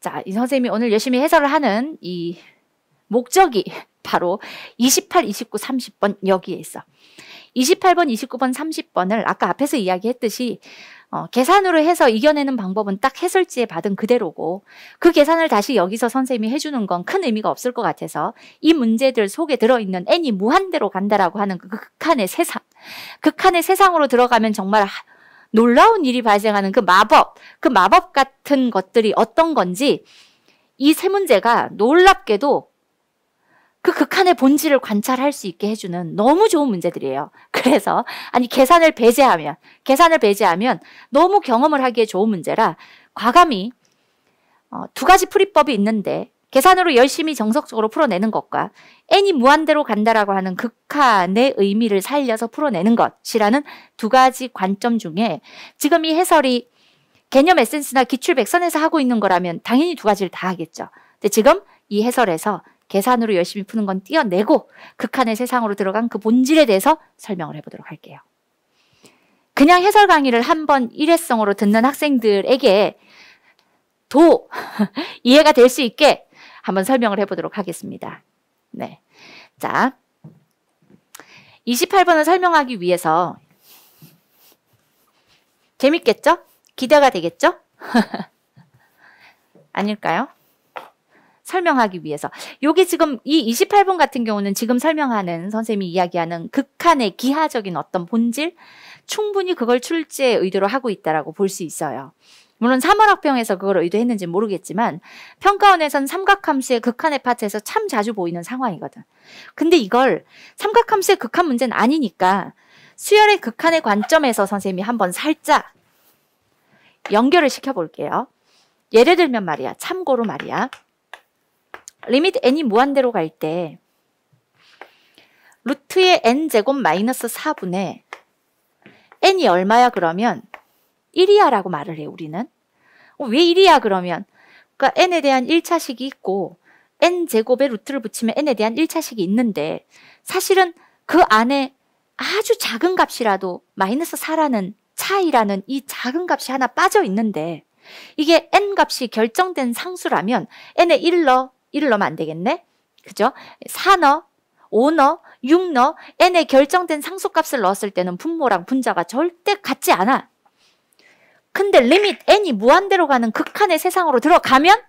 자, 이 선생님이 오늘 열심히 해설을 하는 이 목적이 바로 28, 29, 30번 여기에 있어. 28번, 29번, 30번을 아까 앞에서 이야기했듯이 어, 계산으로 해서 이겨내는 방법은 딱 해설지에 받은 그대로고 그 계산을 다시 여기서 선생님이 해주는 건 큰 의미가 없을 것 같아서 이 문제들 속에 들어있는 n이 무한대로 간다라고 하는 그 극한의 세상 극한의 세상으로 들어가면 정말 놀라운 일이 발생하는 그 마법, 그 마법 같은 것들이 어떤 건지 이 세 문제가 놀랍게도 그 극한의 본질을 관찰할 수 있게 해주는 너무 좋은 문제들이에요. 그래서 아니 계산을 배제하면 계산을 배제하면 너무 경험을 하기에 좋은 문제라 과감히 어, 두 가지 풀이법이 있는데 계산으로 열심히 정석적으로 풀어내는 것과 n이 무한대로 간다라고 하는 극한의 의미를 살려서 풀어내는 것이라는 두 가지 관점 중에 지금 이 해설이 개념 에센스나 기출 백선에서 하고 있는 거라면 당연히 두 가지를 다 하겠죠. 근데 지금 이 해설에서 계산으로 열심히 푸는 건뛰어내고 극한의 세상으로 들어간 그 본질에 대해서 설명을 해보도록 할게요. 그냥 해설 강의를 한 번 일회성으로 듣는 학생들에게 도 이해가 될 수 있게 한번 설명을 해보도록 하겠습니다. 네. 자, 28번을 설명하기 위해서 재밌겠죠? 기대가 되겠죠? 아닐까요? 설명하기 위해서. 요게 지금 이 28번 같은 경우는 지금 설명하는 선생님이 이야기하는 극한의 기하적인 어떤 본질 충분히 그걸 출제 의도로 하고 있다라볼수 있어요. 물론 3월학평에서 그걸 의도했는지 모르겠지만 평가원에선 삼각함수의 극한의 파트에서 참 자주 보이는 상황이거든. 근데 이걸 삼각함수의 극한 문제는 아니니까 수열의 극한의 관점에서 선생님이 한번 살짝 연결을 시켜볼게요. 예를 들면 말이야. 참고로 말이야. 리미트 n이 무한대로 갈 때 루트의 n제곱 마이너스 4분의 n이 얼마야 그러면 1이야라고 말을 해 우리는. 어, 왜 1이야 그러면? 그러니까 n에 대한 1차식이 있고 n 제곱에 루트를 붙이면 n에 대한 1차식이 있는데 사실은 그 안에 아주 작은 값이라도 마이너스 4라는 차이라는 이 작은 값이 하나 빠져 있는데 이게 n 값이 결정된 상수라면 n에 1 넣어, 1을 넣으면 안 되겠네? 그죠? 4 넣어, 5 넣어, 6 넣어, n에 결정된 상수값을 넣었을 때는 분모랑 분자가 절대 같지 않아. 근데 리밋 n이 무한대로 가는 극한의 세상으로 들어가면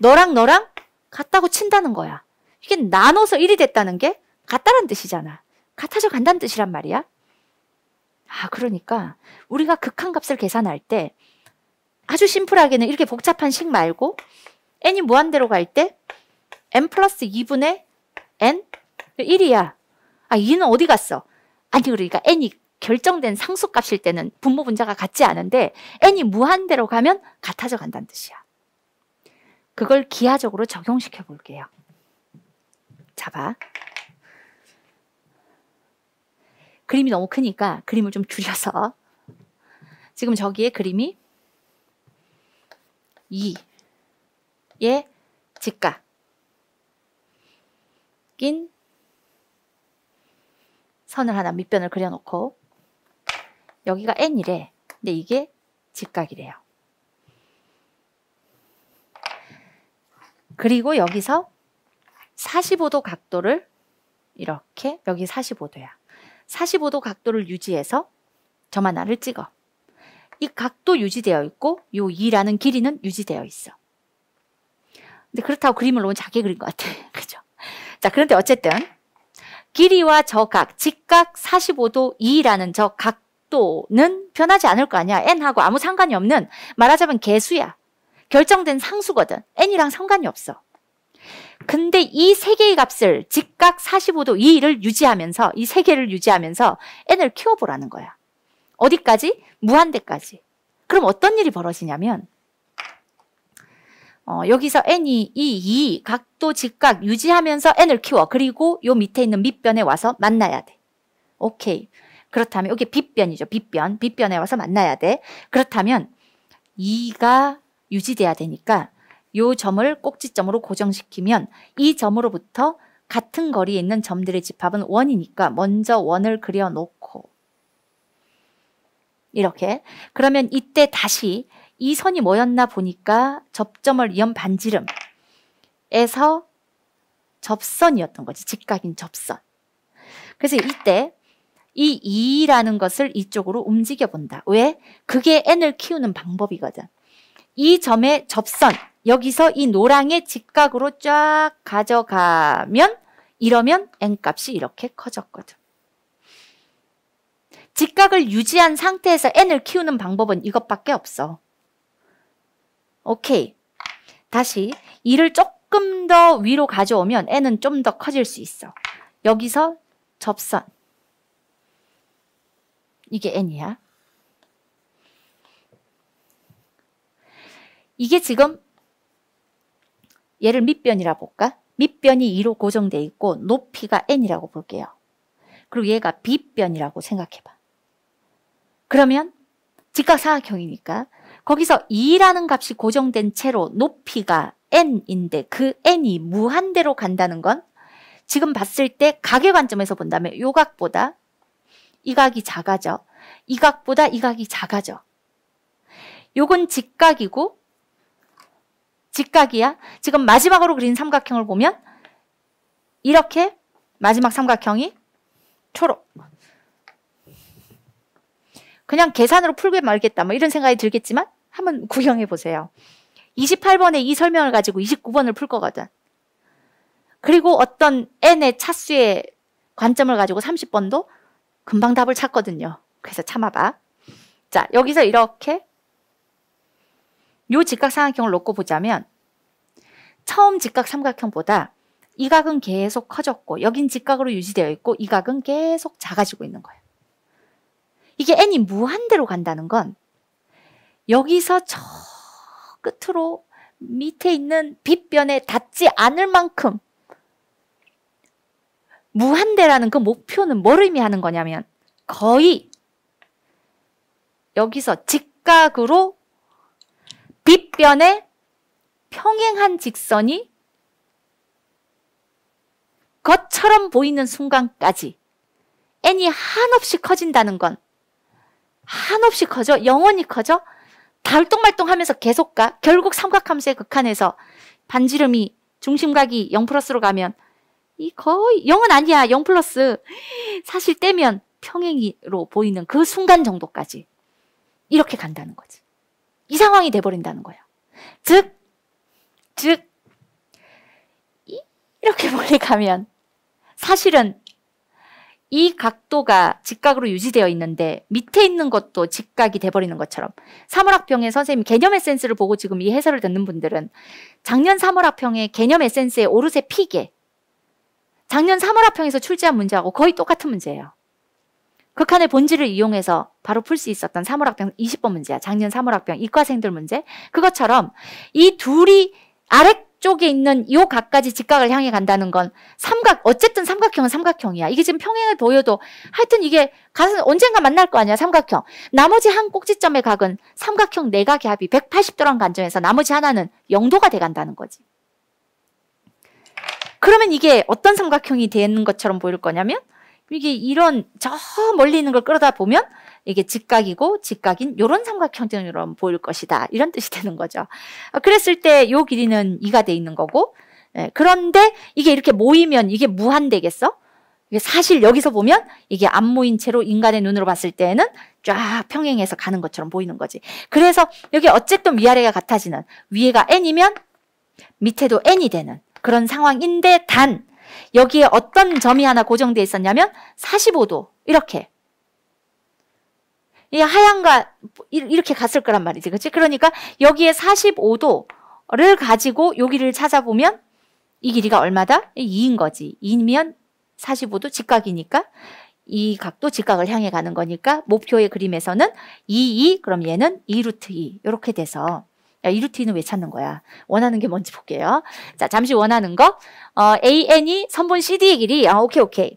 너랑 너랑 같다고 친다는 거야. 이게 나눠서 1이 됐다는 게같다는 뜻이잖아. 같아져 간다는 뜻이란 말이야. 아, 그러니까 우리가 극한값을 계산할 때 아주 심플하게는 이렇게 복잡한 식 말고 n이 무한대로 갈 때 n 플러스 2분의 n 1이야. 아, 2는 어디 갔어? 아니, 그러니까 n이 결정된 상속값일 때는 분모 분자가 같지 않은데 n이 무한대로 가면 같아져 간다는 뜻이야. 그걸 기하적으로 적용시켜 볼게요. 잡아. 그림이 너무 크니까 그림을 좀 줄여서 지금 저기에 그림이 2의 직각인 선을 하나 밑변을 그려놓고 여기가 n이래. 근데 이게 직각이래요. 그리고 여기서 45도 각도를 이렇게 여기 45도야. 45도 각도를 유지해서 저만 나를 찍어. 이 각도 유지되어 있고 요 2라는 길이는 유지되어 있어. 근데 그렇다고 그림을 너무 작게 그린 것 같아. 그죠? 자, 그런데 어쨌든 길이와 저각, 직각 45도 2라는 저각 또는 변하지 않을 거 아니야. n하고 아무 상관이 없는 말하자면 개수야. 결정된 상수거든. n이랑 상관이 없어. 근데 이 세 개의 값을 직각 45도 2를 유지하면서 이 세 개를 유지하면서 n을 키워보라는 거야. 어디까지? 무한대까지. 그럼 어떤 일이 벌어지냐면 어, 여기서 n이 이 2, 각도 직각 유지하면서 n을 키워. 그리고 요 밑에 있는 밑변에 와서 만나야 돼. 오케이. 그렇다면 이게 빗변이죠. 빗변. 빗변에 와서 만나야 돼. 그렇다면 이가 유지돼야 되니까 요 점을 꼭지점으로 고정시키면 이 점으로부터 같은 거리에 있는 점들의 집합은 원이니까 먼저 원을 그려놓고 이렇게 그러면 이때 다시 이 선이 뭐였나 보니까 접점을 연 반지름에서 접선이었던 거지 직각인 접선 그래서 이때 이이라는 것을 이쪽으로 움직여 본다. 왜? 그게 n을 키우는 방법이거든. 이 점의 접선, 여기서 이 노랑의 직각으로 쫙 가져가면 이러면 n값이 이렇게 커졌거든. 직각을 유지한 상태에서 n을 키우는 방법은 이것밖에 없어. 오케이. 다시 이를 조금 더 위로 가져오면 n은 좀 더 커질 수 있어. 여기서 접선. 이게 n이야. 이게 지금 얘를 밑변이라 볼까? 밑변이 2로 고정돼 있고 높이가 n이라고 볼게요. 그리고 얘가 빗변이라고 생각해봐. 그러면 직각사각형이니까 거기서 2라는 값이 고정된 채로 높이가 n인데 그 n이 무한대로 간다는 건 지금 봤을 때 가계 관점에서 본다면 요 각보다 이각이 작아져. 이각보다 이각이 작아져. 요건 직각이고 직각이야. 지금 마지막으로 그린 삼각형을 보면 이렇게 마지막 삼각형이 초록. 그냥 계산으로 풀게 말겠다. 뭐 이런 생각이 들겠지만 한번 구경해 보세요. 28번에 이 설명을 가지고 29번을 풀 거거든. 그리고 어떤 n의 차수의 관점을 가지고 30번도 금방 답을 찾거든요. 그래서 참아봐. 자, 여기서 이렇게 요 직각삼각형을 놓고 보자면 처음 직각 삼각형보다 이 각은 계속 커졌고 여긴 직각으로 유지되어 있고 이 각은 계속 작아지고 있는 거예요. 이게 n이 무한대로 간다는 건 여기서 저 끝으로 밑에 있는 빗변에 닿지 않을 만큼 무한대라는 그 목표는 뭘 의미하는 거냐면 거의 여기서 직각으로 빛변에 평행한 직선이 것처럼 보이는 순간까지 n이 한없이 커진다는 건 한없이 커져 영원히 커져 달똥말똥하면서 계속 가 결국 삼각함수의 극한에서 반지름이 중심각이 0 플러스로 가면 이 거의 0은 아니야. 0 플러스. 사실 떼면 평행으로 보이는 그 순간 정도까지 이렇게 간다는 거지. 이 상황이 돼버린다는 거야. 즉, 즉, 이렇게 멀리 가면 사실은 이 각도가 직각으로 유지되어 있는데 밑에 있는 것도 직각이 돼버리는 것처럼 사물학평의 선생님 개념 에센스를 보고 지금 이 해설을 듣는 분들은 작년 사물학평의 개념 에센스의 오르세 피계 작년 3월 합평에서 출제한 문제하고 거의 똑같은 문제예요. 극한의 본질을 이용해서 바로 풀 수 있었던 3월 합평 20번 문제야. 작년 3월 합평 이과생들 문제. 그것처럼 이 둘이 아래쪽에 있는 요 각까지 직각을 향해 간다는 건 삼각 어쨌든 삼각형은 삼각형이야. 이게 지금 평행을 보여도 하여튼 이게 가슴 언젠가 만날 거 아니야. 삼각형. 나머지 한 꼭지점의 각은 삼각형 내각의 네 합이 180도란 관점에서 나머지 하나는 0도가 돼 간다는 거지. 그러면 이게 어떤 삼각형이 되는 것처럼 보일 거냐면 이게 이런 저 멀리 있는 걸 끌어다 보면 이게 직각이고 직각인 이런 삼각형처럼 보일 것이다. 이런 뜻이 되는 거죠. 아, 그랬을 때 요 길이는 2가 돼 있는 거고 예, 그런데 이게 이렇게 모이면 이게 무한되겠어? 이게 사실 여기서 보면 이게 안 모인 채로 인간의 눈으로 봤을 때는 쫙 평행해서 가는 것처럼 보이는 거지. 그래서 여기 어쨌든 위아래가 같아지는 위에가 n이면 밑에도 n이 되는 그런 상황인데 단 여기에 어떤 점이 하나 고정돼 있었냐면 45도 이렇게 이 하얀과 이렇게 갔을 거란 말이지 그렇지? 그러니까 여기에 45도를 가지고 여기를 찾아보면 이 길이가 얼마다? 2인 거지 2면 45도 직각이니까 이 각도 직각을 향해 가는 거니까 목표의 그림에서는 2, 2 그럼 얘는 2루트 2 이렇게 돼서 야, 이 루틴은 왜 찾는 거야? 원하는 게 뭔지 볼게요. 자, 잠시 원하는 거. 어, AN이 선분 CD의 길이. 아, 오케이, 오케이.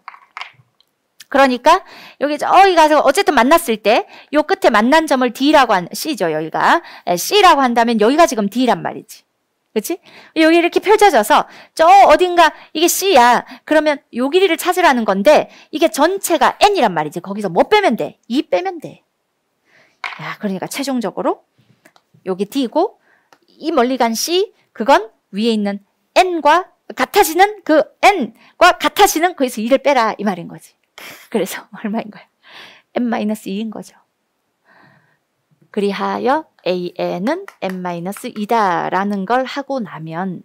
그러니까 여기 저기 가서 어쨌든 만났을 때 요 끝에 만난 점을 D라고 한 C죠 여기가 예, C라고 한다면 여기가 지금 D란 말이지 그치 여기 이렇게 펼쳐져서 저 어딘가 이게 C야. 그러면 요 길이를 찾으라는 건데 이게 전체가 N이란 말이지. 거기서 뭐 빼면 돼? 2 e 빼면 돼. 야, 그러니까 최종적으로 여기 D고 이 멀리 간 C 그건 위에 있는 N과 같아지는 그 N과 같아지는 거기서 2를 빼라 이 말인 거지. 그래서 얼마인 거야? N-2인 거죠. 그리하여 AN은 N-2다라는 걸 하고 나면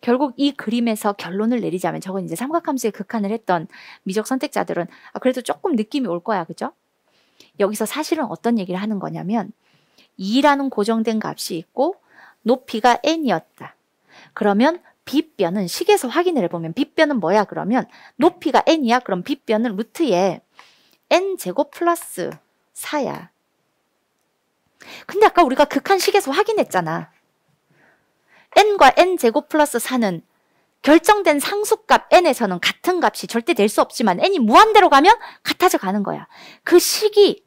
결국 이 그림에서 결론을 내리자면 저건 이제 삼각함수의 극한을 했던 미적 선택자들은 아, 그래도 조금 느낌이 올 거야. 그죠? 여기서 사실은 어떤 얘기를 하는 거냐면 2라는 고정된 값이 있고 높이가 n이었다. 그러면 빗변은 식에서 확인을 해보면 빗변은 뭐야 그러면 높이가 n이야 그럼 빗변은 루트에 n제곱 플러스 4야. 근데 아까 우리가 극한식에서 확인했잖아. n과 n제곱 플러스 4는 결정된 상수값 n에서는 같은 값이 절대 될 수 없지만 n이 무한대로 가면 같아져 가는 거야. 그 식이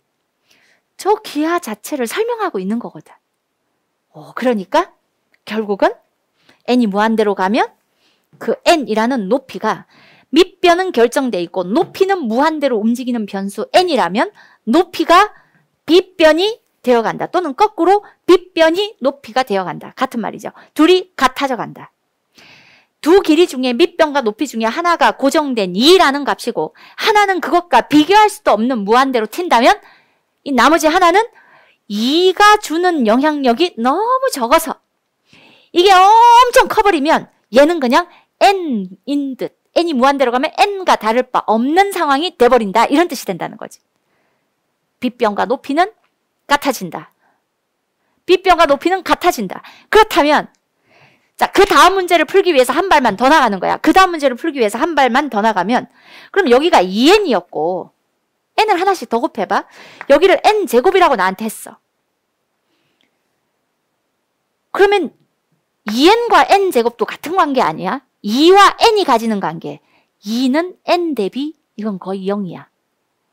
저 기하 자체를 설명하고 있는 거거든. 어, 그러니까 결국은 n이 무한대로 가면 그 n이라는 높이가 밑변은 결정돼 있고 높이는 무한대로 움직이는 변수 n이라면 높이가 빗변이 되어간다. 또는 거꾸로 빗변이 높이가 되어간다. 같은 말이죠. 둘이 같아져 간다. 두 길이 중에 밑변과 높이 중에 하나가 고정된 2라는 값이고 하나는 그것과 비교할 수도 없는 무한대로 튄다면 이 나머지 하나는 이가 주는 영향력이 너무 적어서 이게 엄청 커버리면 얘는 그냥 n인 듯 n이 무한대로 가면 n과 다를 바 없는 상황이 돼버린다 이런 뜻이 된다는 거지 빗병과 높이는 같아진다 빗병과 높이는 같아진다 그렇다면 자, 그 다음 문제를 풀기 위해서 한 발만 더 나가는 거야. 그 다음 문제를 풀기 위해서 한 발만 더 나가면, 그럼 여기가 2n이었고, e n을 하나씩 더 곱해봐. 여기를 n제곱이라고 나한테 했어. 그러면 2n과 n제곱도 같은 관계 아니야? 2와 n이 가지는 관계. 2는 n 대비 이건 거의 0이야.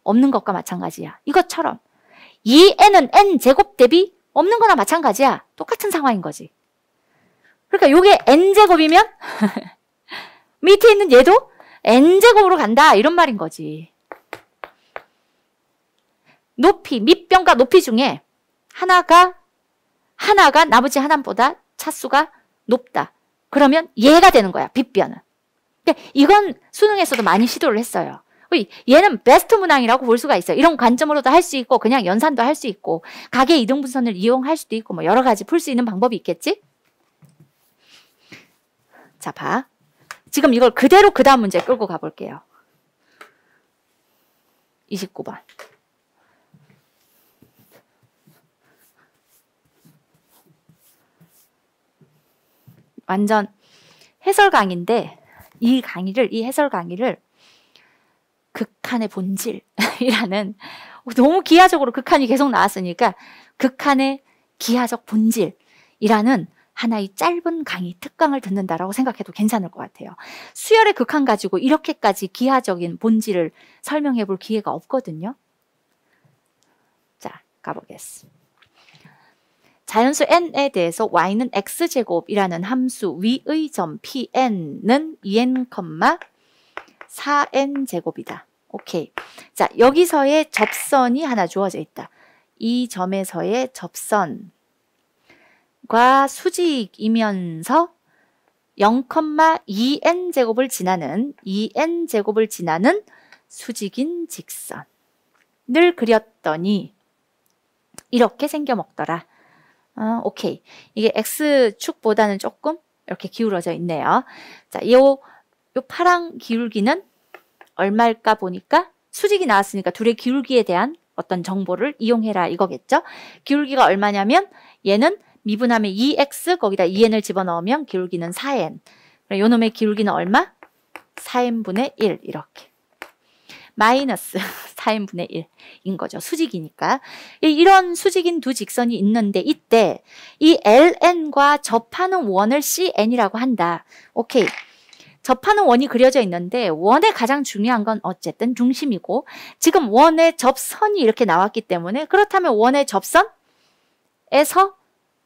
없는 것과 마찬가지야. 이것처럼 2n은 n제곱 대비 없는 거나 마찬가지야. 똑같은 상황인 거지. 그러니까 요게 n제곱이면 밑에 있는 얘도 n제곱으로 간다. 이런 말인 거지. 높이, 밑변과 높이 중에 하나가, 하나가 나머지 하나보다 차수가 높다. 그러면 얘가 되는 거야, 빗변은. 근데 이건 수능에서도 많이 시도를 했어요. 얘는 베스트 문항이라고 볼 수가 있어요. 이런 관점으로도 할 수 있고 그냥 연산도 할 수 있고 가계 이동 분선을 이용할 수도 있고 뭐 여러 가지 풀 수 있는 방법이 있겠지? 자, 봐. 지금 이걸 그대로 그 다음 문제 끌고 가볼게요. 29번. 완전 해설 강의인데 이 강의를 이 해설 강의를 극한의 본질이라는 너무 기하적으로 극한이 계속 나왔으니까 극한의 기하적 본질이라는 하나의 짧은 강의 특강을 듣는다라고 생각해도 괜찮을 것 같아요. 수열의 극한 가지고 이렇게까지 기하적인 본질을 설명해 볼 기회가 없거든요. 자, 가보겠습니다. 자연수 n에 대해서 y는 x제곱이라는 함수 위의 점 pn은 2n, 4n 제곱이다. 오케이. 자, 여기서의 접선이 하나 주어져 있다. 이 점에서의 접선과 수직이면서 0,2n 제곱을 지나는 2n 제곱을 지나는 수직인 직선을 그렸더니 이렇게 생겨 먹더라. 아, 오케이. 이게 X축보다는 조금 이렇게 기울어져 있네요. 자, 요, 요 파랑 기울기는 얼마일까 보니까 수직이 나왔으니까 둘의 기울기에 대한 어떤 정보를 이용해라 이거겠죠. 기울기가 얼마냐면 얘는 미분하면 2x 거기다 2n을 집어넣으면 기울기는 4n. 요놈의 기울기는 얼마? 4n분의 1 이렇게. 마이너스 4인분의 1인 거죠. 수직이니까. 이런 수직인 두 직선이 있는데 이때 이 LN과 접하는 원을 CN이라고 한다. 오케이. 접하는 원이 그려져 있는데 원의 가장 중요한 건 어쨌든 중심이고 지금 원의 접선이 이렇게 나왔기 때문에 그렇다면 원의 접선에서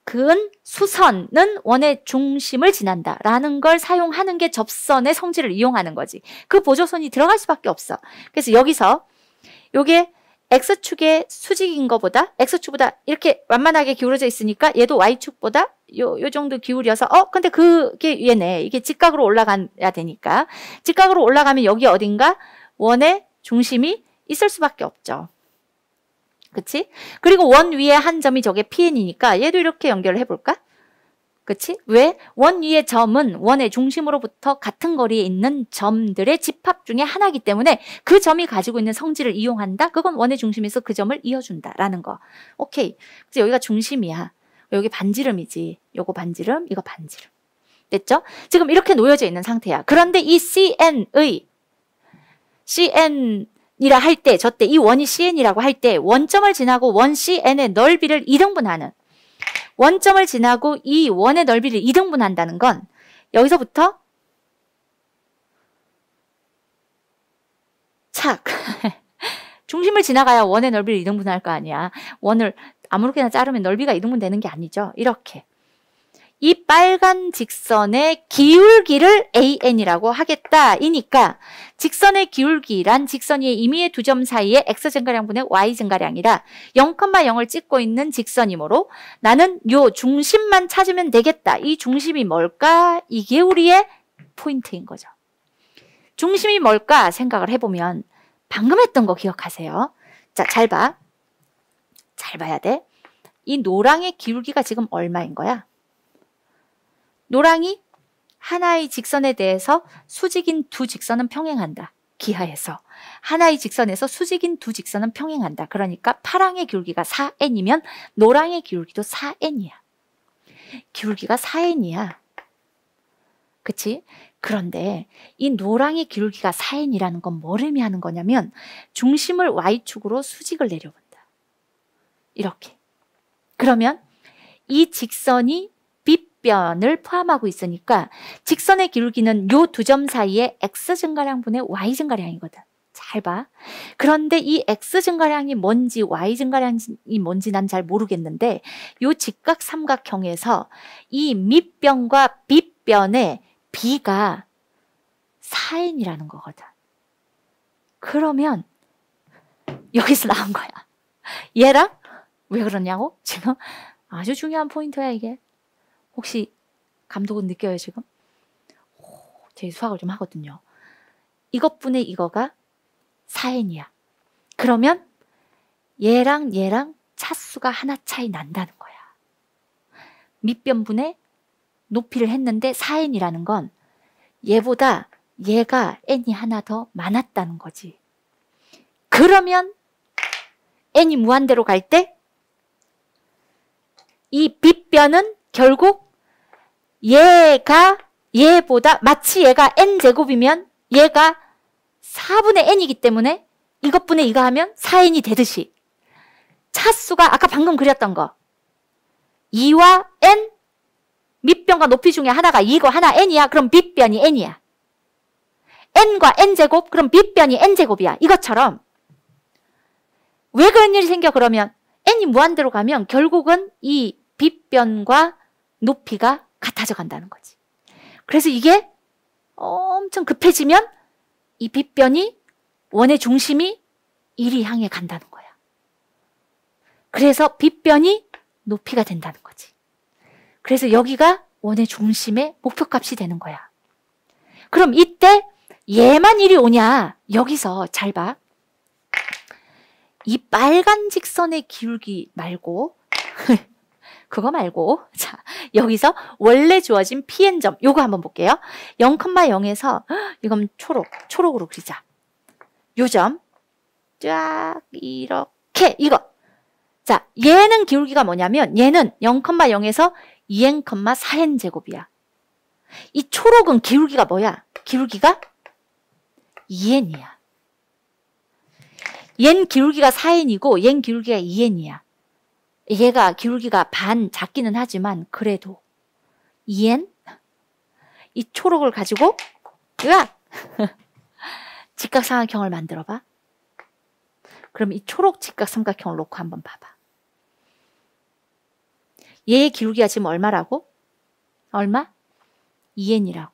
근, 수선은 원의 중심을 지난다 라는 걸 사용하는 게 접선의 성질을 이용하는 거지. 그 보조선이 들어갈 수밖에 없어. 그래서 여기서 요게 X축의 수직인 거보다 X축보다 이렇게 완만하게 기울어져 있으니까 얘도 Y축보다 요, 요 정도 기울여서 어 근데 그게 얘네 이게 직각으로 올라가야 되니까 직각으로 올라가면 여기 어딘가 원의 중심이 있을 수밖에 없죠. 그치? 그리고 원 위에 한 점이 저게 pn이니까 얘도 이렇게 연결을 해볼까? 그치? 왜? 원 위의 점은 원의 중심으로부터 같은 거리에 있는 점들의 집합 중에 하나이기 때문에 그 점이 가지고 있는 성질을 이용한다? 그건 원의 중심에서 그 점을 이어준다라는 거. 오케이. 그래서 여기가 중심이야. 여기 반지름이지. 요거 반지름, 이거 반지름. 됐죠? 지금 이렇게 놓여져 있는 상태야. 그런데 이 CN의 CN 이라 할 때, 저 때, 이 원이 CN이라고 할 때, 원점을 지나고 원 CN의 넓이를 이등분하는 원점을 지나고 이 원의 넓이를 이등분한다는 건, 여기서부터, 착. 중심을 지나가야 원의 넓이를 이등분할거 아니야. 원을 아무렇게나 자르면 넓이가 이등분 되는 게 아니죠. 이렇게. 이 빨간 직선의 기울기를 AN이라고 하겠다. 이니까 직선의 기울기란 직선 위의 임의의 두 점 사이의 X 증가량분의 Y 증가량이라 0,0을 찍고 있는 직선이므로 나는 요 중심만 찾으면 되겠다. 이 중심이 뭘까? 이게 우리의 포인트인 거죠. 중심이 뭘까 생각을 해보면 방금 했던 거 기억하세요. 자, 잘 봐. 잘 봐야 돼. 이 노랑의 기울기가 지금 얼마인 거야? 노랑이 하나의 직선에 대해서 수직인 두 직선은 평행한다. 기하에서 하나의 직선에서 수직인 두 직선은 평행한다. 그러니까 파랑의 기울기가 4n이면 노랑의 기울기도 4n이야. 기울기가 4n이야. 그치? 그런데 이 노랑의 기울기가 4n이라는 건 뭘 의미하는 거냐면 중심을 y축으로 수직을 내려본다. 이렇게. 그러면 이 직선이 직변을 포함하고 있으니까 직선의 기울기는 요 두 점 사이에 x 증가량분의 y 증가량이거든. 잘 봐. 그런데 이 x 증가량이 뭔지 y 증가량이 뭔지 난 잘 모르겠는데 요 직각 삼각형에서 이 밑변과 빗변의 b가 사인이라는 거거든. 그러면 여기서 나온 거야. 얘랑 왜 그러냐고? 지금 아주 중요한 포인트야 이게. 혹시 감독은 느껴요 지금? 제 수학을 좀 하거든요. 이것분의 이거가 사인이야. 그러면 얘랑 얘랑 차수가 하나 차이 난다는 거야. 밑변분의 높이를 했는데 사인이라는건 얘보다 얘가 n이 하나 더 많았다는 거지. 그러면 n이 무한대로 갈 때이 빗변은 결국 얘가 얘보다 마치 얘가 n제곱이면 얘가 4분의 n이기 때문에 이것분의 이거 하면 4n이 되듯이 차수가 아까 방금 그렸던 거 2와 n 밑변과 높이 중에 하나가 이거 하나 n이야 그럼 밑변이 n이야 n과 n제곱 그럼 밑변이 n제곱이야 이것처럼 왜 그런 일이 생겨 그러면 n이 무한대로 가면 결국은 이 빗변과 높이가 같아져 간다는 거지. 그래서 이게 엄청 급해지면 이 빗변이 원의 중심이 이리 향해 간다는 거야. 그래서 빗변이 높이가 된다는 거지. 그래서 여기가 원의 중심의 목표값이 되는 거야. 그럼 이때 얘만 이리 오냐? 여기서 잘 봐. 이 빨간 직선의 기울기 말고 그거 말고 자 여기서 원래 주어진 pn 점 요거 한번 볼게요. 0,0에서 이건 초록 초록으로 그리자. 요점 쫙 이렇게 이거 자 얘는 기울기가 뭐냐면 얘는 0,0에서 2n,4n 제곱이야. 이 초록은 기울기가 뭐야? 기울기가 2n이야. 얜 기울기가 4n이고 얜 기울기가 2n이야. 얘가 기울기가 반 작기는 하지만 그래도 2엔이 초록을 가지고 으아 직각삼각형을 만들어 봐. 그럼 이 초록 직각삼각형을 놓고 한번 봐봐. 얘의 기울기가 지금 얼마라고? 얼마? 2엔이라고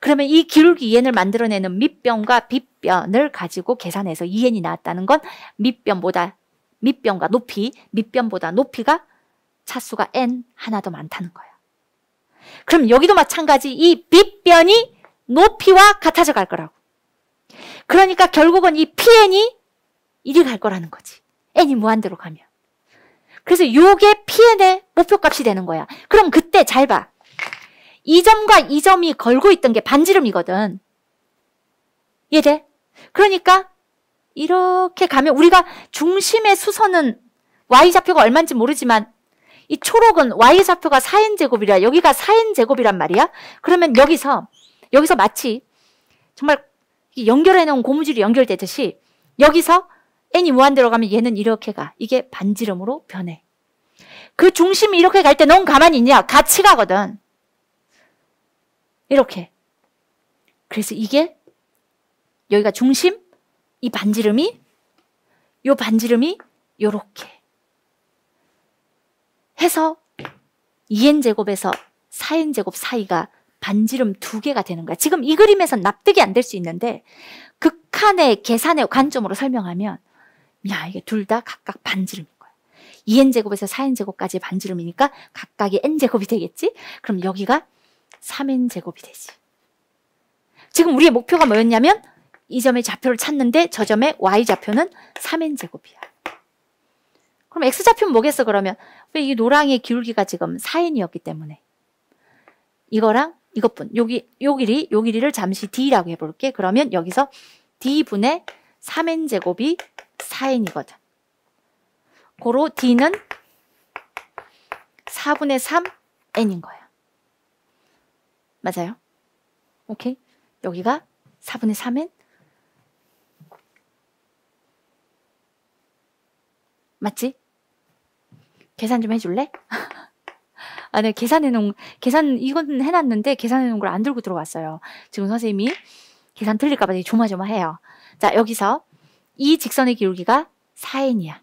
그러면 이 기울기 2엔을 만들어내는 밑변과 빗변을 가지고 계산해서 2엔이 나왔다는 건 밑변보다 밑변과 높이, 밑변보다 높이가 차수가 n 하나 더 많다는 거예요. 그럼 여기도 마찬가지 이 밑변이 높이와 같아져 갈 거라고. 그러니까 결국은 이 pn이 이리 갈 거라는 거지. n이 무한대로 가면. 그래서 요게 pn의 목표값이 되는 거야. 그럼 그때 잘 봐. 이 점과 이 점이 걸고 있던 게 반지름이거든. 이해돼? 그러니까 이렇게 가면 우리가 중심의 수선은 y좌표가 얼마인지 모르지만 이 초록은 y좌표가 4인 제곱이라 여기가 4인 제곱이란 말이야. 그러면 여기서 여기서 마치 정말 연결해 놓은 고무줄이 연결되듯이 여기서 n이 무한대로 가면 얘는 이렇게 가. 이게 반지름으로 변해. 그 중심이 이렇게 갈 때 넌 가만히 있냐? 같이 가거든. 이렇게. 그래서 이게 여기가 중심, 이 반지름이 요 반지름이 요렇게 해서 2n 제곱에서 4n 제곱 사이가 반지름 두 개가 되는 거야. 지금 이 그림에선 납득이 안 될 수 있는데 극한의 계산의 관점으로 설명하면 야 이게 둘 다 각각 반지름인 거야. 2n 제곱에서 4n 제곱까지 반지름이니까 각각이 n 제곱이 되겠지? 그럼 여기가 3n 제곱이 되지. 지금 우리의 목표가 뭐였냐면 이 점의 좌표를 찾는데 저 점의 y좌표는 3n제곱이야. 그럼 x좌표는 뭐겠어 그러면? 왜 이 노랑의 기울기가 지금 4n이었기 때문에. 이거랑 이것뿐. 여기 요 길이 요 길이를 잠시 d라고 해볼게. 그러면 여기서 d분의 3n제곱이 4n이거든. 고로 d는 4분의 3n인 거야. 맞아요? 오케이? 여기가 4분의 3n, 맞지? 계산 좀 해줄래? 아, 네, 계산해놓은, 계산, 이건 해놨는데 계산해놓은 걸 안 들고 들어왔어요. 지금 선생님이 계산 틀릴까봐 되게 조마조마해요. 자, 여기서 이 직선의 기울기가 4n이야.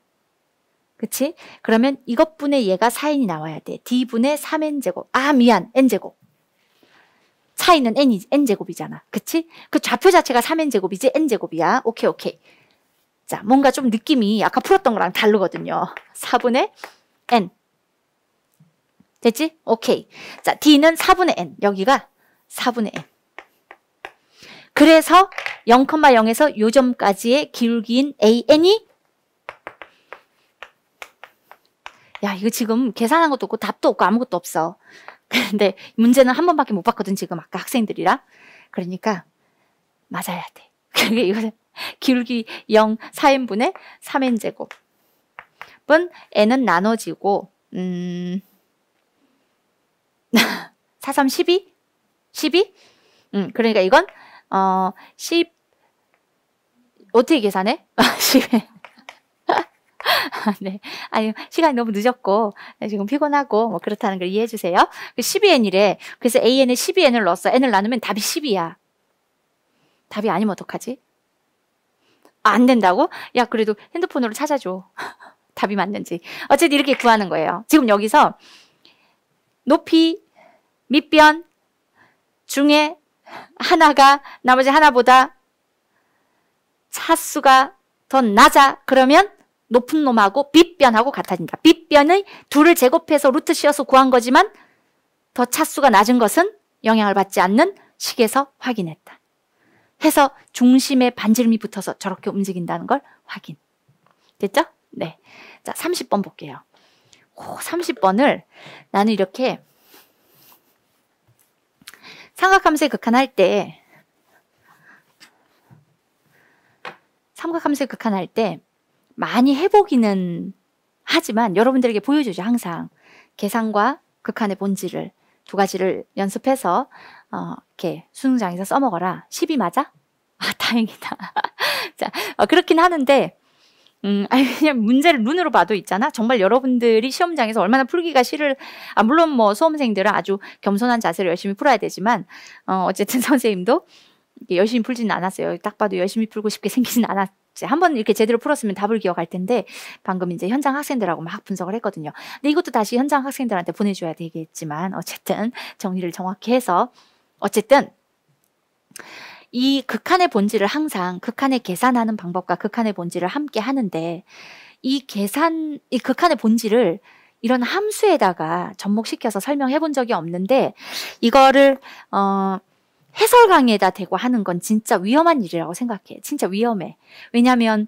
그치? 그러면 이것분의 얘가 4n이 나와야 돼. d분의 3n제곱. 아, 미안. n제곱. 차이는 n, n제곱이잖아. 그치? 그 좌표 자체가 3n제곱이지 n제곱이야. 오케이, 오케이. 자, 뭔가 좀 느낌이 아까 풀었던 거랑 다르거든요. 4분의 n. 됐지? 오케이. 자, d는 4분의 n. 여기가 4분의 n. 그래서 0,0에서 요점까지의 기울기인 an이 야, 이거 지금 계산한 것도 없고 답도 없고 아무것도 없어. 근데 문제는 한 번밖에 못 봤거든, 지금 아까 학생들이랑. 그러니까 맞아야 돼. 그게 이거 기울기 0 4인분의 3인 제곱은 n은 나눠지고 음 4, 3, 12? 12? 음, 그러니까 이건 어, 10 어떻게 계산해? 10에 네. 아니, 시간이 너무 늦었고, 지금 피곤하고, 뭐, 그렇다는 걸 이해해 주세요. 12n이래. 그 그래서 an에 12n을 넣었어. n을 나누면 답이 10이야. 답이 아니면 어떡하지? 안 된다고? 야, 그래도 핸드폰으로 찾아줘. 답이 맞는지. 어쨌든 이렇게 구하는 거예요. 지금 여기서 높이, 밑변, 중에 하나가 나머지 하나보다 차수가 더 낮아. 그러면 높은 놈하고 빗변하고 같아진다. 빗변의 둘을 제곱해서 루트 씌어서 구한 거지만 더 차수가 낮은 것은 영향을 받지 않는 식에서 확인했다. 해서 중심에 반지름이 붙어서 저렇게 움직인다는 걸 확인. 됐죠? 네. 자, 30번 볼게요. 오, 30번을 나는 이렇게 삼각함수의 극한 할 때, 삼각함수의 극한 할때 많이 해보기는 하지만 여러분들에게 보여주죠, 항상. 계산과 극한의 본질을 두 가지를 연습해서 어, 이렇게 수능장에서 써먹어라. 10이 맞아? 아, 다행이다. 자, 어, 그렇긴 하는데, 음, 아니, 그냥 문제를 눈으로 봐도 있잖아. 정말 여러분들이 시험장에서 얼마나 풀기가 싫을, 아, 물론 뭐 수험생들은 아주 겸손한 자세로 열심히 풀어야 되지만, 어, 어쨌든 선생님도 열심히 풀지는 않았어요. 딱 봐도 열심히 풀고 싶게 생기진 않았지. 한번 이렇게 제대로 풀었으면 답을 기억할 텐데, 방금 이제 현장 학생들하고 막 분석을 했거든요. 근데 이것도 다시 현장 학생들한테 보내줘야 되겠지만, 어쨌든 정리를 정확히 해서 어쨌든 이 극한의 본질을 항상 극한의 계산하는 방법과 극한의 본질을 함께 하는데 이 계산 이 극한의 본질을 이런 함수에다가 접목시켜서 설명해 본 적이 없는데 이거를 어 해설 강의에다 대고 하는 건 진짜 위험한 일이라고 생각해. 진짜 위험해. 왜냐하면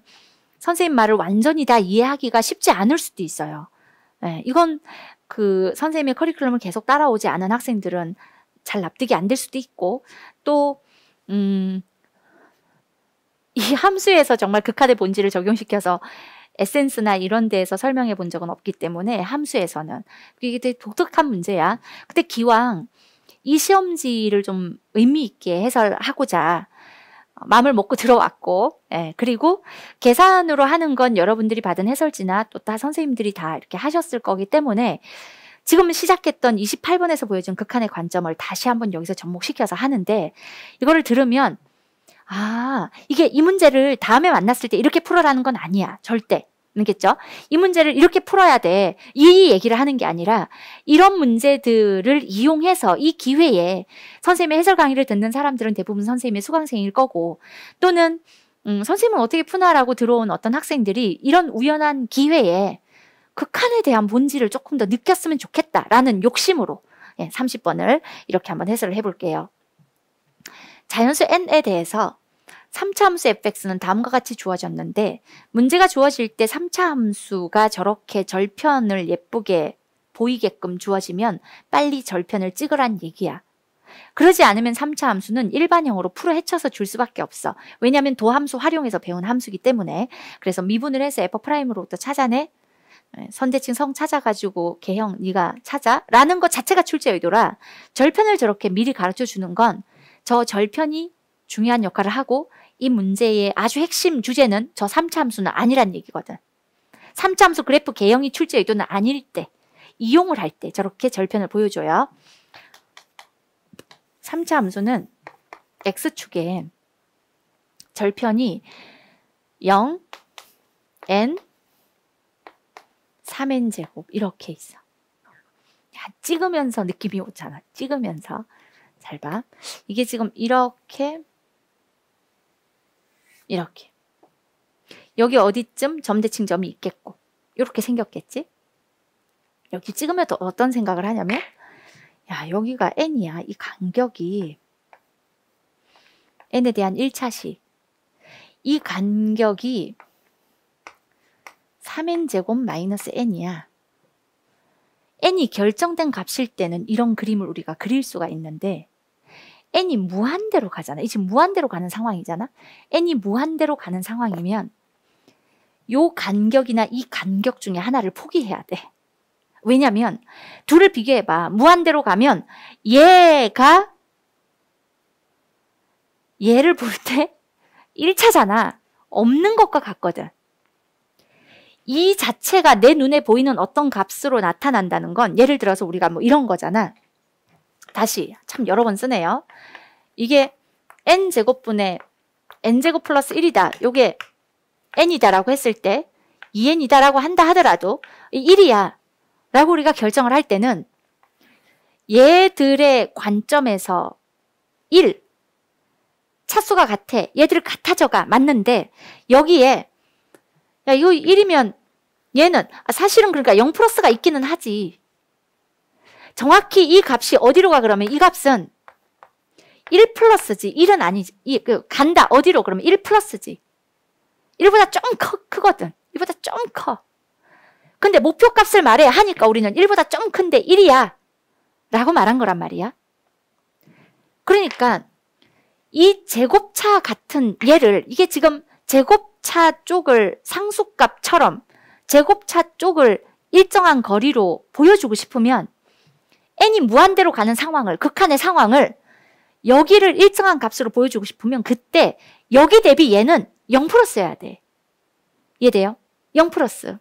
선생님 말을 완전히 다 이해하기가 쉽지 않을 수도 있어요. 네, 이건 그 선생님의 커리큘럼을 계속 따라오지 않은 학생들은 잘 납득이 안 될 수도 있고 또 음, 이 함수에서 정말 극하대 본질을 적용시켜서 에센스나 이런 데에서 설명해 본 적은 없기 때문에 함수에서는 이게 되게 독특한 문제야. 근데 기왕 이 시험지를 좀 의미 있게 해설하고자 마음을 먹고 들어왔고, 예, 그리고 계산으로 하는 건 여러분들이 받은 해설지나 또 다 선생님들이 다 이렇게 하셨을 거기 때문에 지금 시작했던 28번에서 보여준 극한의 관점을 다시 한번 여기서 접목시켜서 하는데 이거를 들으면 아, 이게 이 문제를 다음에 만났을 때 이렇게 풀어라는 건 아니야. 절대. 알겠죠? 이 문제를 이렇게 풀어야 돼. 이 얘기를 하는 게 아니라 이런 문제들을 이용해서 이 기회에 선생님의 해설 강의를 듣는 사람들은 대부분 선생님의 수강생일 거고 또는 음, 선생님은 어떻게 푸나라고 들어온 어떤 학생들이 이런 우연한 기회에 극한에 그 대한 본질을 조금 더 느꼈으면 좋겠다라는 욕심으로 예, 30번을 이렇게 한번 해설을 해볼게요. 자연수 n에 대해서 3차 함수 fx는 다음과 같이 주어졌는데 문제가 주어질 때 3차 함수가 저렇게 절편을 예쁘게 보이게끔 주어지면 빨리 절편을 찍으란 얘기야. 그러지 않으면 3차 함수는 일반형으로 풀어 헤쳐서 줄 수밖에 없어. 왜냐하면 도함수 활용해서 배운 함수기 때문에. 그래서 미분을 해서 f'로부터 찾아내. 예, 선대칭 성 찾아가지고 개형 네가 찾아라는 것 자체가 출제 의도라 절편을 저렇게 미리 가르쳐 주는 건 저 절편이 중요한 역할을 하고 이 문제의 아주 핵심 주제는 저 3차 함수는 아니란 얘기거든. 3차 함수 그래프 개형이 출제 의도는 아닐 때 이용을 할 때 저렇게 절편을 보여줘요. 3차 함수는 x축에 절편이 0, n, 3엔제곱 이렇게 있어. 야, 찍으면서 느낌이 오잖아. 찍으면서. 잘 봐. 이게 지금 이렇게 이렇게 여기 어디쯤 점대칭점이 있겠고 이렇게 생겼겠지? 여기 찍으면 또 어떤 생각을 하냐면 야 여기가 n이야. 이 간격이 n에 대한 1차식 이 간격이 3n제곱 마이너스 n이야. n이 결정된 값일 때는 이런 그림을 우리가 그릴 수가 있는데 n이 무한대로 가잖아. 이제 무한대로 가는 상황이잖아. n이 무한대로 가는 상황이면 요 간격이나 이 간격 중에 하나를 포기해야 돼. 왜냐면 둘을 비교해봐. 무한대로 가면 얘가 얘를 볼 때 1차잖아. 없는 것과 같거든. 이 자체가 내 눈에 보이는 어떤 값으로 나타난다는 건 예를 들어서 우리가 뭐 이런 거잖아. 다시 참 여러 번 쓰네요. 이게 n제곱분의 n제곱 플러스 1이다. 요게 n이다라고 했을 때 2n이다라고 한다 하더라도 1이야 라고 우리가 결정을 할 때는 얘들의 관점에서 1 차수가 같아. 얘들 같아져가 맞는데 여기에 야, 이거 1이면 얘는 아, 사실은 그러니까 0 플러스가 있기는 하지. 정확히 이 값이 어디로 가 그러면 이 값은 1 플러스지. 1은 아니지. 이, 그, 간다. 어디로 그러면 1 플러스지. 1보다 좀 커, 크거든. 1보다 좀 커. 근데 목표 값을 말해 하니까 우리는 1보다 좀 큰데 1이야. 라고 말한 거란 말이야. 그러니까 이 제곱차 같은 얘를 이게 지금 제곱차 쪽을 상수값처럼 제곱차 쪽을 일정한 거리로 보여주고 싶으면 n이 무한대로 가는 상황을 극한의 상황을 여기를 일정한 값으로 보여주고 싶으면 그때 여기 대비 얘는 0 플러스여야 돼. 이해돼요? 0 플러스.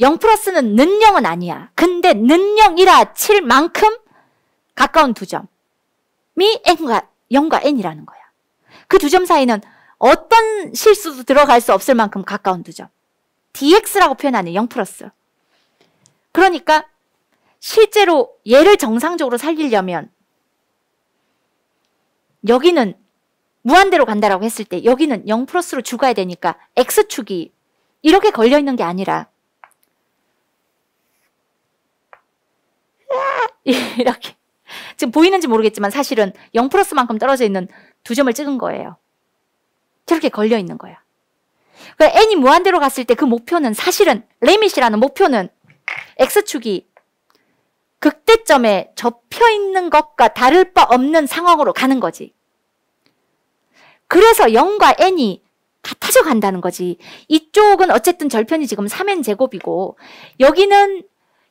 0 플러스는 는영은 아니야. 근데 는영이라 7만큼 가까운 두 점이 n과 0과 n이라는 거야. 그두점 사이는 어떤 실수도 들어갈 수 없을 만큼 가까운 두 점. dx라고 표현하는 0 플러스. 그러니까 실제로 얘를 정상적으로 살리려면 여기는 무한대로 간다라고 했을 때 여기는 0 플러스로 죽어야 되니까 x축이 이렇게 걸려 있는 게 아니라 이렇게 지금 보이는지 모르겠지만 사실은 0 플러스만큼 떨어져 있는 두 점을 찍은 거예요. 저렇게 걸려 있는 거야. 그러니까 n이 무한대로 갔을 때 그 목표는 사실은 레밋이라는 목표는 x축이 극대점에 접혀 있는 것과 다를 바 없는 상황으로 가는 거지. 그래서 0과 n이 같아져 간다는 거지. 이쪽은 어쨌든 절편이 지금 3n 제곱이고 여기는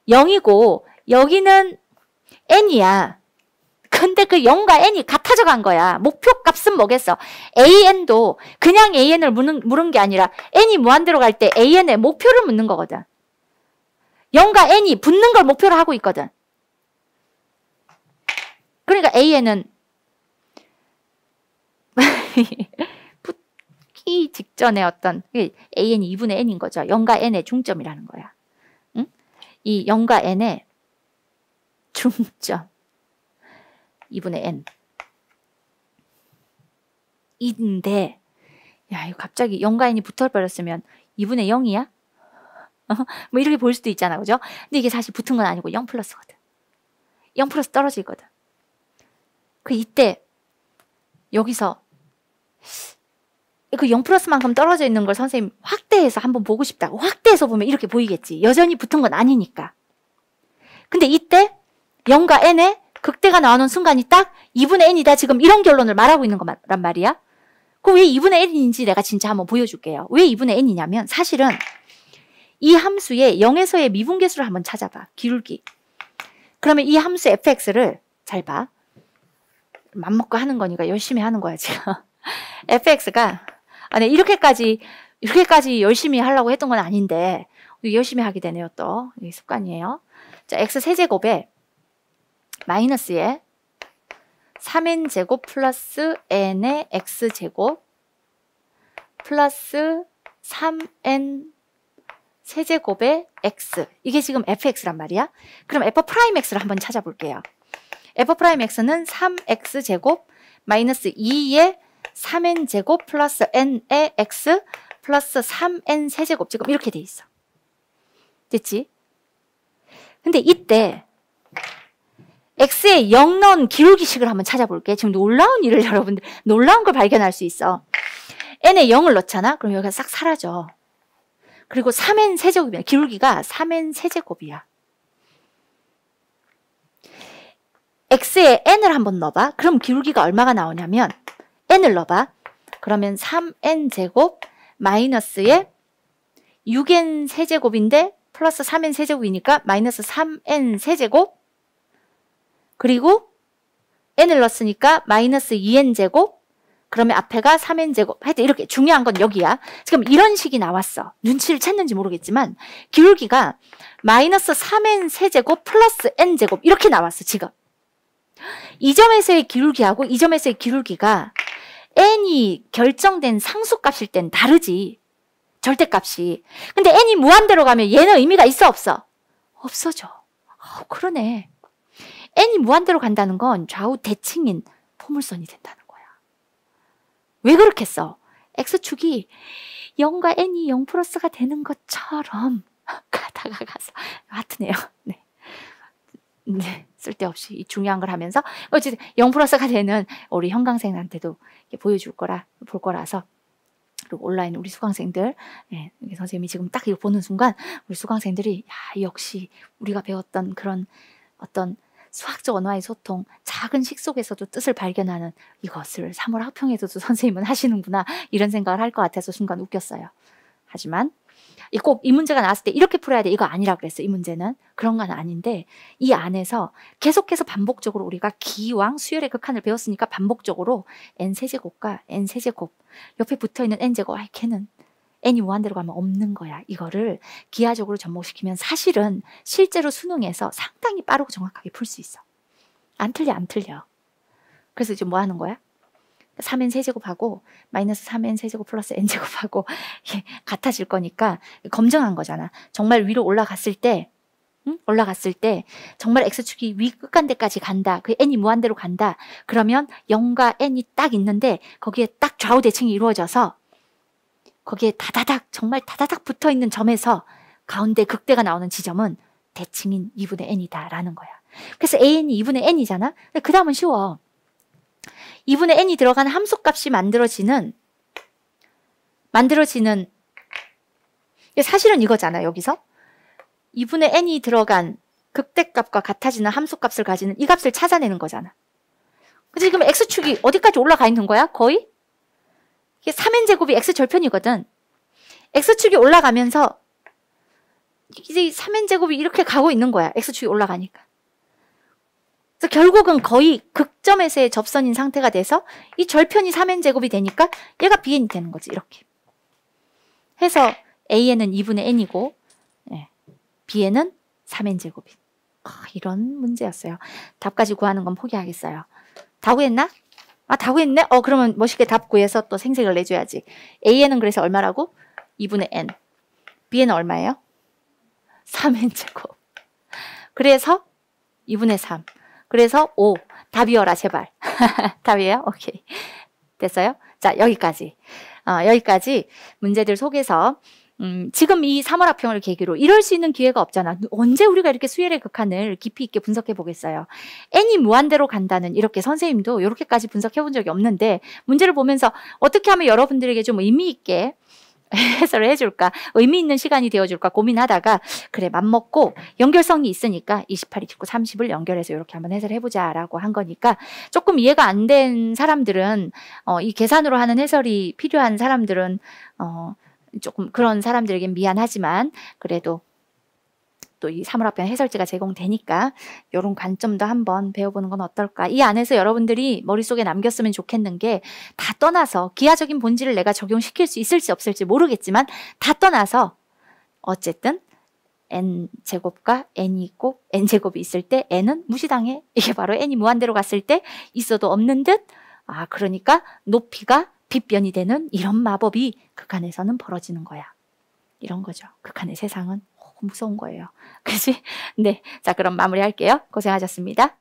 0이고 여기는 N이야. 근데 그 0과 N이 같아져 간 거야. 목표 값은 뭐겠어? AN도 그냥 AN을 물은, 물은 게 아니라 N이 무한대로 갈 때 AN의 목표를 묻는 거거든. 0과 N이 붙는 걸 목표로 하고 있거든. 그러니까 a n 은 붙기 직전에 어떤 AN이 2분의 N인 거죠. 0과 N의 중점이라는 거야. 응? 이 0과 N의 중점 2분의 n 인데 야 이거 갑자기 0과 n이 붙어버렸으면 2분의 0이야? 어? 뭐 이렇게 볼 수도 있잖아 그죠? 근데 이게 사실 붙은 건 아니고 0 플러스거든 0 플러스 떨어지거든 그 이때 여기서 그 0 플러스만큼 떨어져 있는 걸 선생님 확대해서 한번 보고 싶다고 확대해서 보면 이렇게 보이겠지 여전히 붙은 건 아니니까 근데 이때 0과 n의 극대가 나오는 순간이 딱 2분의 n이다. 지금 이런 결론을 말하고 있는 거란 말이야. 그왜 2분의 n인지 내가 진짜 한번 보여줄게요. 왜 2분의 n이냐면 사실은 이 함수의 0에서의 미분계수를 한번 찾아봐. 기울기. 그러면 이 함수 fx를 잘 봐. 맘먹고 하는 거니까 열심히 하는 거야 지금. fx가 아니 이렇게까지 이렇게까지 열심히 하려고 했던 건 아닌데 어, 열심히 하게 되네요 또. 이게 습관이에요. 자, x 세제곱에 마이너스에 3n 제곱 플러스 n의 x 제곱 플러스 3n 세제곱의 x 이게 지금 fx란 말이야 그럼 f 프라임 x를 한번 찾아볼게요 f 프라임 x는 3x 제곱 마이너스 2의 3n 제곱 플러스 n의 x 플러스 3n 세제곱 지금 이렇게 돼 있어 됐지? 근데 이때 X의 영런 기울기식을 한번 찾아볼게. 지금 놀라운 일을 여러분들, 놀라운 걸 발견할 수 있어. N에 0을 넣잖아? 그럼 여기가 싹 사라져. 그리고 3N 세제곱이야. 기울기가 3N 세제곱이야. X에 N을 한번 넣어봐. 그럼 기울기가 얼마가 나오냐면 N을 넣어봐. 그러면 3N 제곱 마이너스에 6N 세제곱인데 플러스 3N 세제곱이니까 마이너스 3N 세제곱 그리고 n을 넣었으니까 마이너스 2n제곱 그러면 앞에가 3n제곱 하여튼 이렇게 중요한 건 여기야. 지금 이런 식이 나왔어. 눈치를 챘는지 모르겠지만 기울기가 마이너스 3n 세제곱 플러스 n제곱 이렇게 나왔어 지금. 이 점에서의 기울기하고 이 점에서의 기울기가 n이 결정된 상수값일 땐 다르지. 절대값이. 근데 n이 무한대로 가면 얘는 의미가 있어 없어? 없어져. 어, 그러네. n이 무한대로 간다는 건 좌우 대칭인 포물선이 된다는 거야. 왜 그렇겠어? x축이 0과 n이 0 플러스가 되는 것처럼 가다가 가서 하트네요. 네. 네. 쓸데없이 중요한 걸 하면서 어쨌든 0 플러스가 되는 우리 형광생한테도 보여줄 거라 볼 거라서 그리고 온라인 우리 수강생들 예, 선생님이 지금 딱 이거 보는 순간 우리 수강생들이 야 역시 우리가 배웠던 그런 어떤 수학적 언어와의 소통, 작은 식 속에서도 뜻을 발견하는 이것을 3월 학평에서도 선생님은 하시는구나 이런 생각을 할 것 같아서 순간 웃겼어요. 하지만 꼭 이 문제가 나왔을 때 이렇게 풀어야 돼 이거 아니라 그랬어요. 이 문제는 그런 건 아닌데 이 안에서 계속해서 반복적으로 우리가 기왕 수열의 극한을 배웠으니까 반복적으로 n 세제곱과 n 세제곱 옆에 붙어 있는 n 제곱 아이 걔는 n이 무한대로 가면 없는 거야. 이거를 기하적으로 접목시키면 사실은 실제로 수능에서 상당히 빠르고 정확하게 풀 수 있어. 안 틀려, 안 틀려. 그래서 이제 뭐 하는 거야? 3n 세제곱하고 마이너스 3n 세제곱 플러스 n 제곱하고 같아질 거니까 검증한 거잖아. 정말 위로 올라갔을 때 응? 올라갔을 때 정말 x축이 위 끝간데까지 간다. 그 n이 무한대로 간다. 그러면 0과 n이 딱 있는데 거기에 딱 좌우 대칭이 이루어져서 거기에 다다닥 정말 다다닥 붙어있는 점에서 가운데 극대가 나오는 지점은 대칭인 2분의 n이다 라는 거야. 그래서 a 는이 2분의 n이잖아. 그 다음은 쉬워. 2분의 n이 들어간 함수값이 만들어지는 만들어지는 사실은 이거잖아 여기서 2분의 n이 들어간 극대값과 같아지는 함수값을 가지는 이 값을 찾아내는 거잖아. 그치? 그럼 x축이 어디까지 올라가 있는 거야? 거의 이게 3인 제곱이 x 절편이거든. x축이 올라가면서 이제 3인 제곱이 이렇게 가고 있는 거야. x축이 올라가니까. 그래서 결국은 거의 극점에서의 접선인 상태가 돼서 이 절편이 3인 제곱이 되니까 얘가 bn이 되는 거지. 이렇게. 해서 an은 2분의 n이고 예. bn은 3n 제곱이. 아, 이런 문제였어요. 답까지 구하는 건 포기하겠어요. 다 구했나? 아, 다 구했네? 어, 그러면 멋있게 답 구해서 또 생색을 내줘야지. A에는 그래서 얼마라고? 2분의 N. B에는 얼마예요? 3N 제곱. 그래서 2분의 3. 그래서 5. 답이어라, 제발. 답이에요? 오케이. 됐어요? 자, 여기까지. 어, 여기까지 문제들 속에서 음, 지금 이 3월 합평을 계기로 이럴 수 있는 기회가 없잖아. 언제 우리가 이렇게 수혜의 극한을 깊이 있게 분석해 보겠어요. n이 무한대로 간다는 이렇게 선생님도 이렇게까지 분석해 본 적이 없는데 문제를 보면서 어떻게 하면 여러분들에게 좀 의미 있게 해설을 해줄까 의미 있는 시간이 되어줄까 고민하다가 그래 맞먹고 연결성이 있으니까 28, 29, 30을 연결해서 이렇게 한번 해설해보자 라고 한 거니까 조금 이해가 안 된 사람들은 어, 이 계산으로 하는 해설이 필요한 사람들은 어, 조금 그런 사람들에겐 미안하지만 그래도 또 이 사물학변 해설지가 제공되니까 이런 관점도 한번 배워보는 건 어떨까. 이 안에서 여러분들이 머릿속에 남겼으면 좋겠는 게 다 떠나서 기하적인 본질을 내가 적용시킬 수 있을지 없을지 모르겠지만 다 떠나서 어쨌든 n 제곱과 n이 있고 n 제곱이 있을 때 n은 무시당해. 이게 바로 n이 무한대로 갔을 때 있어도 없는 듯. 아, 그러니까 높이가 빗변이 되는 이런 마법이 극한에서는 벌어지는 거야. 이런 거죠. 극한의 세상은 무서운 거예요. 그지? 네. 자, 그럼 마무리할게요. 고생하셨습니다.